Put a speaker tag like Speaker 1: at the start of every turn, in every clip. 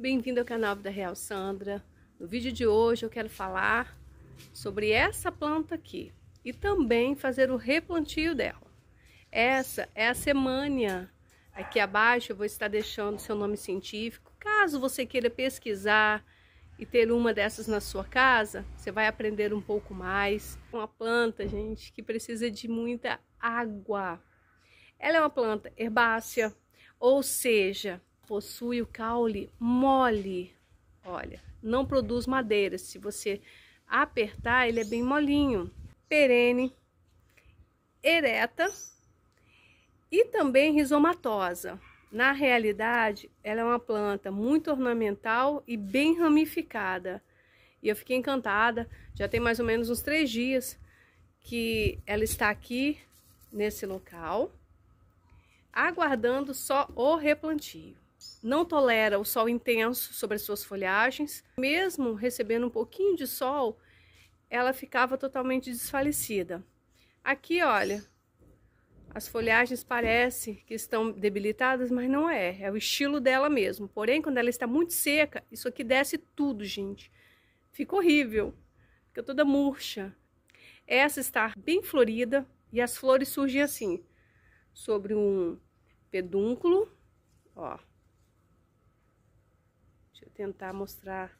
Speaker 1: Bem-vindo ao canal da Real Sandra. No vídeo de hoje eu quero falar sobre essa planta aqui e também fazer o replantio dela. Essa é a semânia. Aqui abaixo eu vou estar deixando seu nome científico. Caso você queira pesquisar e ter uma dessas na sua casa, você vai aprender um pouco mais. É uma planta, gente, que precisa de muita água. Ela é uma planta herbácea, ou seja, possui o caule mole. Olha, não produz madeira. Se você apertar, ele é bem molinho. Perene, ereta e também rizomatosa. Na realidade, ela é uma planta muito ornamental e bem ramificada. E eu fiquei encantada, já tem mais ou menos uns três dias que ela está aqui nesse local, aguardando só o replantio não tolera o sol intenso sobre as suas folhagens. Mesmo recebendo um pouquinho de sol, ela ficava totalmente desfalecida. Aqui, olha, as folhagens parecem que estão debilitadas, mas não é. É o estilo dela mesmo. Porém, quando ela está muito seca, isso aqui desce tudo, gente. Fica horrível. Fica toda murcha. Essa está bem florida e as flores surgem assim, sobre um pedúnculo, ó, Deixa eu tentar mostrar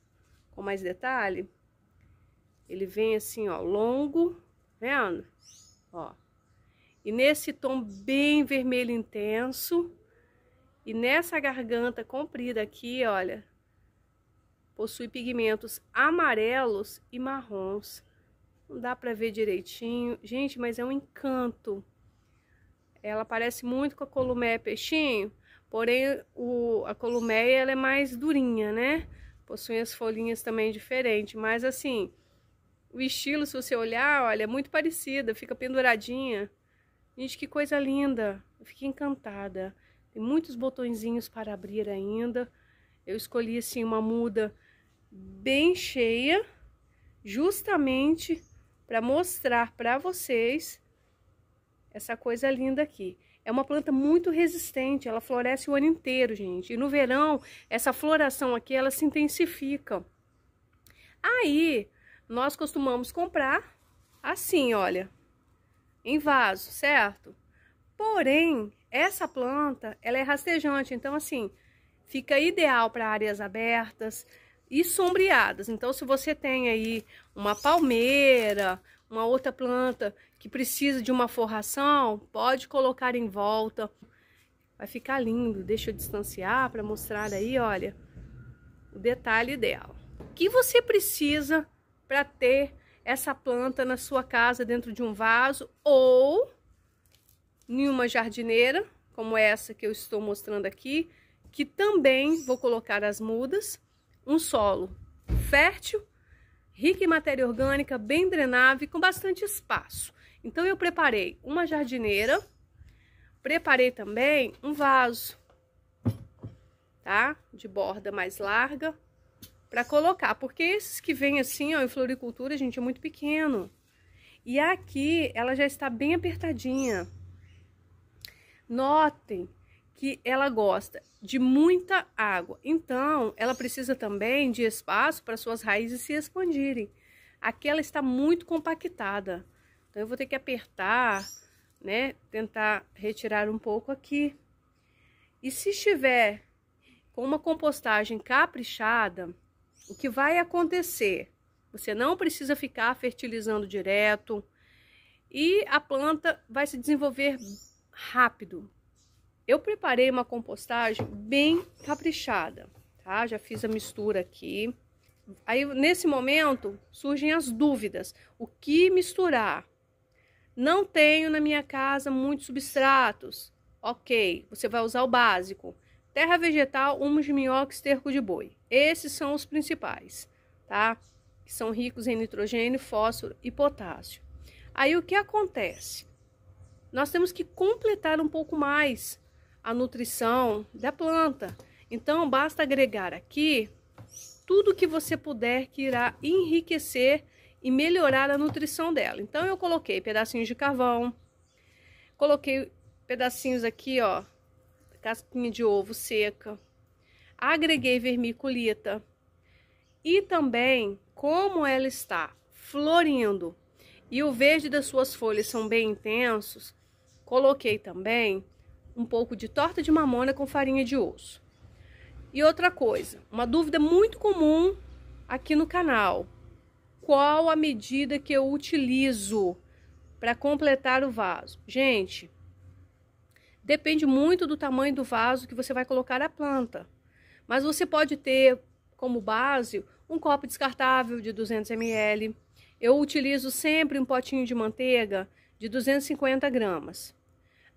Speaker 1: com mais detalhe. Ele vem assim, ó, longo, vendo? Ó. E nesse tom bem vermelho intenso. E nessa garganta comprida aqui, olha, possui pigmentos amarelos e marrons. Não dá para ver direitinho. Gente, mas é um encanto. Ela parece muito com a columé peixinho, Porém, o, a columéia ela é mais durinha, né? Possui as folhinhas também diferentes. Mas assim, o estilo, se você olhar, olha, é muito parecida. Fica penduradinha. Gente, que coisa linda. Eu fiquei encantada. Tem muitos botõezinhos para abrir ainda. Eu escolhi, assim, uma muda bem cheia. Justamente para mostrar para vocês essa coisa linda aqui. É uma planta muito resistente, ela floresce o ano inteiro, gente. E no verão, essa floração aqui, ela se intensifica. Aí, nós costumamos comprar assim, olha, em vaso, certo? Porém, essa planta, ela é rastejante, então assim, fica ideal para áreas abertas e sombreadas. Então, se você tem aí uma palmeira, uma outra planta que precisa de uma forração, pode colocar em volta. Vai ficar lindo. Deixa eu distanciar para mostrar aí, olha, o detalhe dela. O que você precisa para ter essa planta na sua casa dentro de um vaso ou em uma jardineira, como essa que eu estou mostrando aqui, que também vou colocar as mudas, um solo fértil, rico em matéria orgânica, bem drenável e com bastante espaço. Então eu preparei uma jardineira, preparei também um vaso, tá? De borda mais larga para colocar, porque esses que vêm assim, ó, em floricultura, gente, é muito pequeno. E aqui ela já está bem apertadinha. Notem que ela gosta de muita água. Então, ela precisa também de espaço para suas raízes se expandirem. Aqui ela está muito compactada. Então eu vou ter que apertar, né? Tentar retirar um pouco aqui. E se estiver com uma compostagem caprichada, o que vai acontecer? Você não precisa ficar fertilizando direto e a planta vai se desenvolver rápido. Eu preparei uma compostagem bem caprichada, tá? Já fiz a mistura aqui. Aí, nesse momento, surgem as dúvidas. O que misturar? Não tenho na minha casa muitos substratos. Ok, você vai usar o básico. Terra vegetal, humus de minhoca, esterco de boi. Esses são os principais, tá? Que são ricos em nitrogênio, fósforo e potássio. Aí o que acontece? Nós temos que completar um pouco mais a nutrição da planta. Então, basta agregar aqui tudo que você puder que irá enriquecer e melhorar a nutrição dela. Então eu coloquei pedacinhos de carvão, coloquei pedacinhos aqui, ó, casquinha de ovo seca, agreguei vermiculita e também como ela está florindo e o verde das suas folhas são bem intensos, coloquei também um pouco de torta de mamona com farinha de osso. E outra coisa, uma dúvida muito comum aqui no canal, qual a medida que eu utilizo para completar o vaso. Gente, depende muito do tamanho do vaso que você vai colocar a planta. Mas você pode ter como base um copo descartável de 200 ml. Eu utilizo sempre um potinho de manteiga de 250 gramas.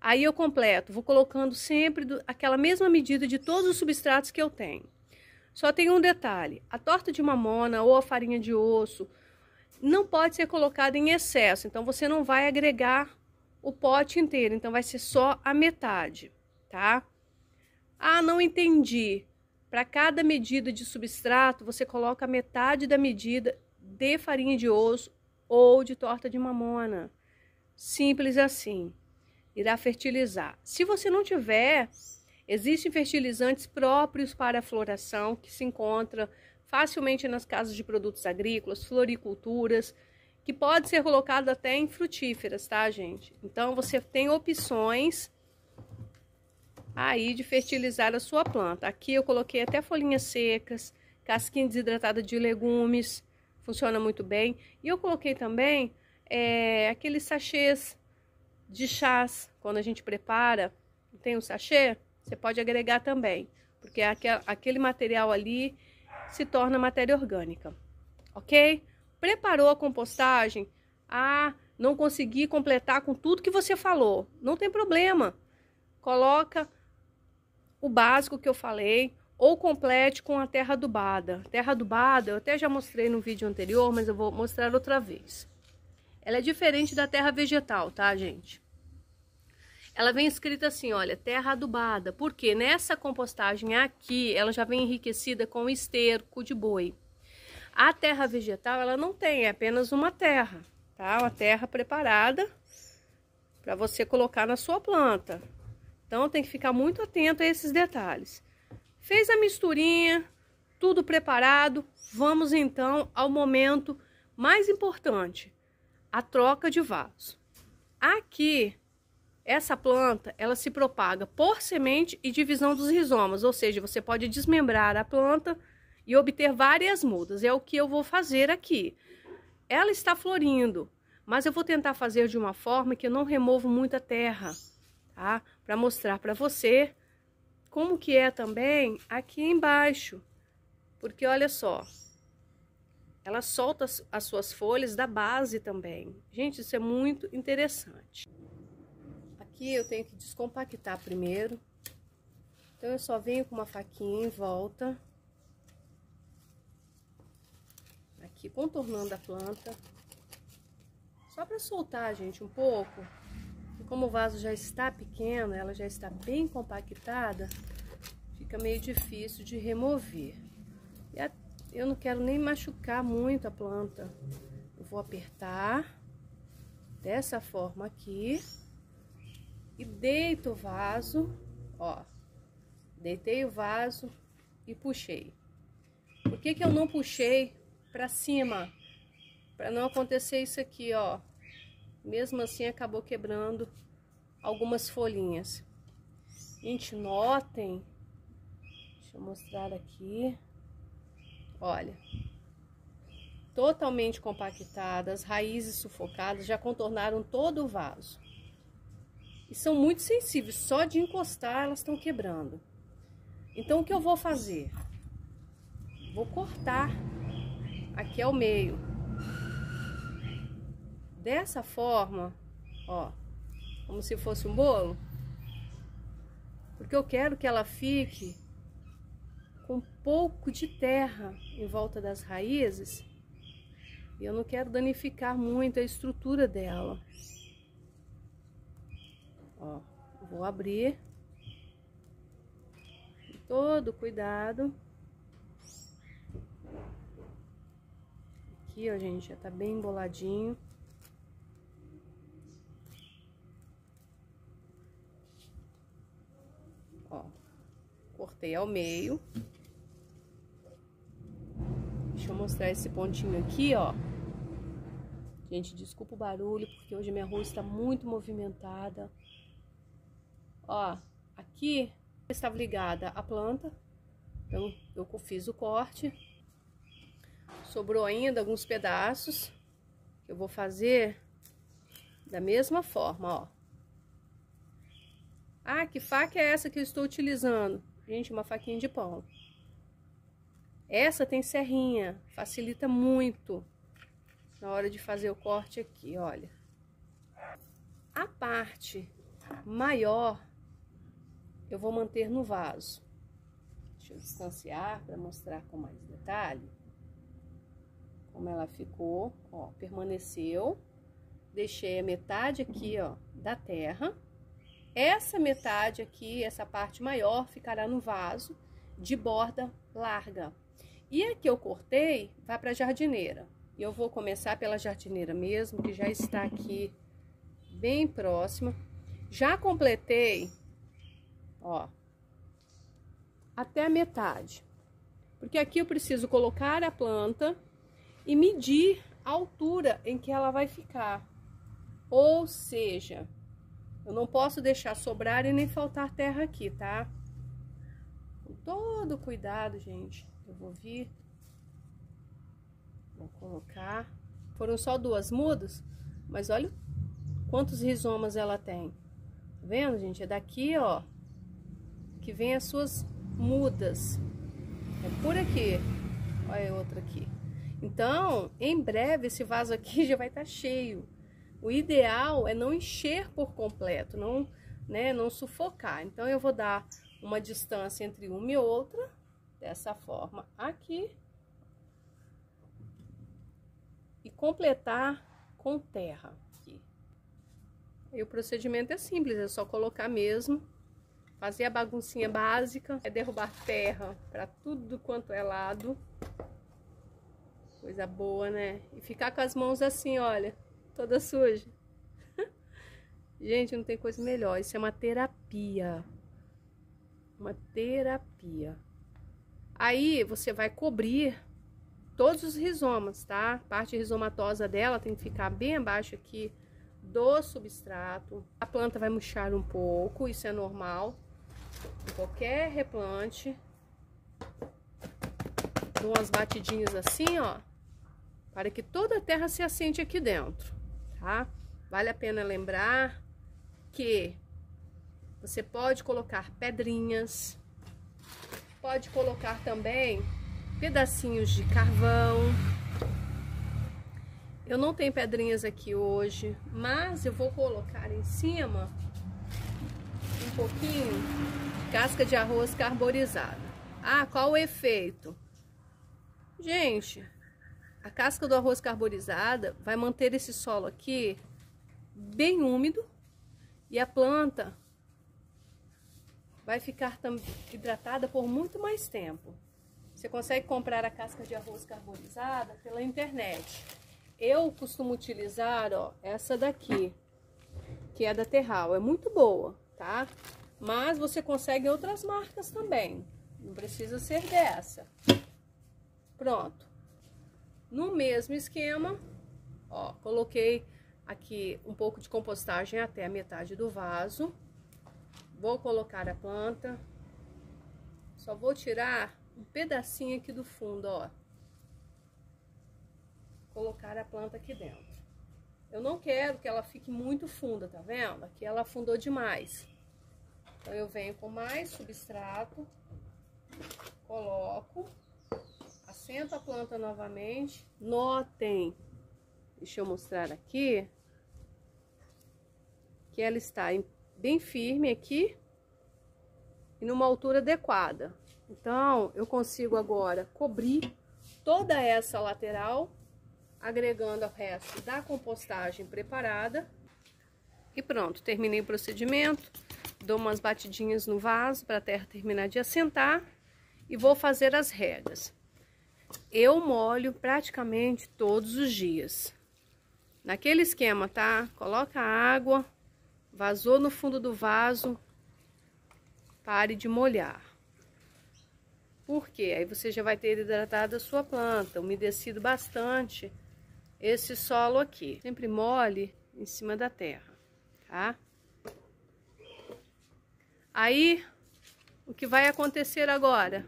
Speaker 1: Aí eu completo, vou colocando sempre do, aquela mesma medida de todos os substratos que eu tenho. Só tem um detalhe: a torta de mamona ou a farinha de osso não pode ser colocado em excesso, então você não vai agregar o pote inteiro, então vai ser só a metade, tá? Ah, não entendi. Para cada medida de substrato, você coloca metade da medida de farinha de osso ou de torta de mamona. Simples assim. Irá fertilizar. Se você não tiver, existem fertilizantes próprios para a floração que se encontra facilmente nas casas de produtos agrícolas, floriculturas, que pode ser colocado até em frutíferas, tá, gente? Então, você tem opções aí de fertilizar a sua planta. Aqui eu coloquei até folhinhas secas, casquinha desidratada de legumes, funciona muito bem. E eu coloquei também é, aqueles sachês de chás, quando a gente prepara, tem um sachê, você pode agregar também, porque aquele material ali se torna matéria orgânica, ok? Preparou a compostagem? Ah, não consegui completar com tudo que você falou. Não tem problema. Coloca o básico que eu falei ou complete com a terra adubada. Terra adubada eu até já mostrei no vídeo anterior, mas eu vou mostrar outra vez. Ela é diferente da terra vegetal, tá, gente? ela vem escrita assim, olha, terra adubada, porque nessa compostagem aqui, ela já vem enriquecida com esterco de boi. A terra vegetal, ela não tem, é apenas uma terra, tá? Uma terra preparada para você colocar na sua planta. Então, tem que ficar muito atento a esses detalhes. Fez a misturinha, tudo preparado, vamos então ao momento mais importante, a troca de vaso. Aqui, essa planta, ela se propaga por semente e divisão dos rizomas, ou seja, você pode desmembrar a planta e obter várias mudas. É o que eu vou fazer aqui. Ela está florindo, mas eu vou tentar fazer de uma forma que eu não removo muita terra, tá? Para mostrar para você como que é também aqui embaixo. Porque olha só, ela solta as suas folhas da base também. Gente, isso é muito interessante aqui eu tenho que descompactar primeiro. Então, eu só venho com uma faquinha em volta. Aqui, contornando a planta. Só para soltar, gente, um pouco. E como o vaso já está pequeno, ela já está bem compactada, fica meio difícil de remover. E a, eu não quero nem machucar muito a planta. Eu vou apertar dessa forma aqui e deito o vaso, ó. Deitei o vaso e puxei. Por que que eu não puxei para cima? Para não acontecer isso aqui, ó. Mesmo assim acabou quebrando algumas folhinhas. Gente, notem. Deixa eu mostrar aqui. Olha. Totalmente compactadas, raízes sufocadas, já contornaram todo o vaso. E são muito sensíveis, só de encostar elas estão quebrando. Então o que eu vou fazer? Vou cortar aqui ao meio. Dessa forma, ó, como se fosse um bolo. Porque eu quero que ela fique com pouco de terra em volta das raízes. E eu não quero danificar muito a estrutura dela. Ó, vou abrir. Com todo cuidado. Aqui, ó, gente, já tá bem emboladinho. Ó, cortei ao meio. Deixa eu mostrar esse pontinho aqui, ó. Gente, desculpa o barulho, porque hoje minha rua está muito movimentada. Ó, aqui estava ligada a planta, então eu fiz o corte. Sobrou ainda alguns pedaços, eu vou fazer da mesma forma, ó. Ah, que faca é essa que eu estou utilizando? Gente, uma faquinha de pão. Essa tem serrinha, facilita muito na hora de fazer o corte aqui, olha. A parte maior eu vou manter no vaso. Deixa eu distanciar para mostrar com mais detalhe como ela ficou, ó, permaneceu. Deixei a metade aqui, ó, da terra. Essa metade aqui, essa parte maior, ficará no vaso de borda larga. E a que eu cortei vai para a jardineira. E eu vou começar pela jardineira mesmo, que já está aqui bem próxima. Já completei ó, até a metade. Porque aqui eu preciso colocar a planta e medir a altura em que ela vai ficar. Ou seja, eu não posso deixar sobrar e nem faltar terra aqui, tá? Com todo cuidado, gente, eu vou vir, vou colocar. Foram só duas mudas, mas olha quantos rizomas ela tem. Tá vendo, gente? É daqui, ó, que vem as suas mudas. É por aqui. Olha outra aqui. Então, em breve, esse vaso aqui já vai estar tá cheio. O ideal é não encher por completo, não, né, não sufocar. Então, eu vou dar uma distância entre uma e outra, dessa forma aqui. E completar com terra aqui. E o procedimento é simples, é só colocar mesmo fazer a baguncinha básica, é derrubar terra para tudo quanto é lado. Coisa boa, né? E ficar com as mãos assim, olha, toda suja. Gente, não tem coisa melhor. Isso é uma terapia. Uma terapia. Aí você vai cobrir todos os rizomas, tá? A parte rizomatosa dela tem que ficar bem abaixo aqui do substrato. A planta vai murchar um pouco, isso é normal em qualquer replante. Dou umas batidinhas assim, ó, para que toda a terra se assente aqui dentro, tá? Vale a pena lembrar que você pode colocar pedrinhas, pode colocar também pedacinhos de carvão. Eu não tenho pedrinhas aqui hoje, mas eu vou colocar em cima um pouquinho Casca de arroz carborizada. Ah, qual o efeito? Gente, a casca do arroz carborizada vai manter esse solo aqui bem úmido e a planta vai ficar hidratada por muito mais tempo. Você consegue comprar a casca de arroz carborizada pela internet. Eu costumo utilizar, ó, essa daqui, que é da Terral. É muito boa, tá? Mas você consegue outras marcas também. Não precisa ser dessa. Pronto. No mesmo esquema, ó, coloquei aqui um pouco de compostagem até a metade do vaso. Vou colocar a planta. Só vou tirar um pedacinho aqui do fundo, ó. Colocar a planta aqui dentro. Eu não quero que ela fique muito funda, tá vendo? Aqui ela afundou demais. Então, eu venho com mais substrato, coloco, assento a planta novamente. Notem, deixa eu mostrar aqui, que ela está bem firme aqui e numa altura adequada. Então, eu consigo agora cobrir toda essa lateral, agregando o resto da compostagem preparada. E pronto, terminei o procedimento dou umas batidinhas no vaso para a terra terminar de assentar e vou fazer as regas. Eu molho praticamente todos os dias. Naquele esquema, tá? Coloca água, vazou no fundo do vaso, pare de molhar. Por quê? Aí você já vai ter hidratado a sua planta, umedecido bastante esse solo aqui. Sempre mole em cima da terra, tá? Aí, o que vai acontecer agora?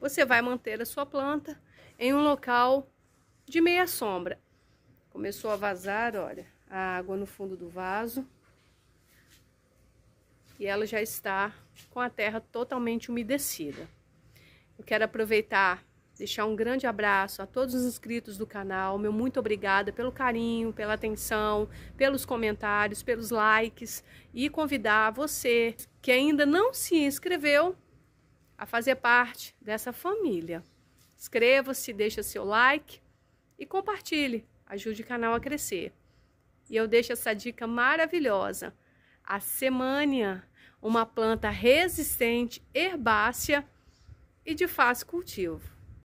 Speaker 1: Você vai manter a sua planta em um local de meia sombra. Começou a vazar, olha, a água no fundo do vaso. E ela já está com a terra totalmente umedecida. Eu quero aproveitar deixar um grande abraço a todos os inscritos do canal. Meu muito obrigada pelo carinho, pela atenção, pelos comentários, pelos likes e convidar você que ainda não se inscreveu a fazer parte dessa família. Inscreva-se, deixa seu like e compartilhe, ajude o canal a crescer. E eu deixo essa dica maravilhosa. A semânia, uma planta resistente, herbácea e de fácil cultivo.